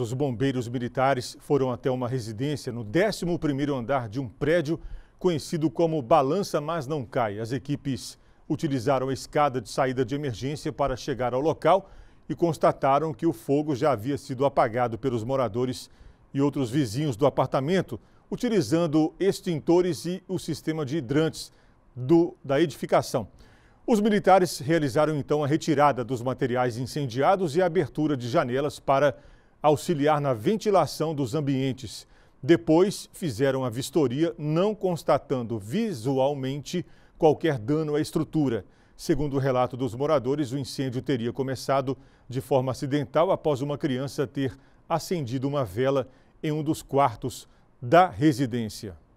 Os bombeiros militares foram até uma residência no 11º andar de um prédio conhecido como Balança Mas Não Cai. As equipes utilizaram a escada de saída de emergência para chegar ao local e constataram que o fogo já havia sido apagado pelos moradores e outros vizinhos do apartamento, utilizando extintores e o sistema de hidrantes do, da edificação. Os militares realizaram então a retirada dos materiais incendiados e a abertura de janelas para auxiliar na ventilação dos ambientes. Depois fizeram a vistoria, não constatando visualmente qualquer dano à estrutura. Segundo o relato dos moradores, o incêndio teria começado de forma acidental após uma criança ter acendido uma vela em um dos quartos da residência.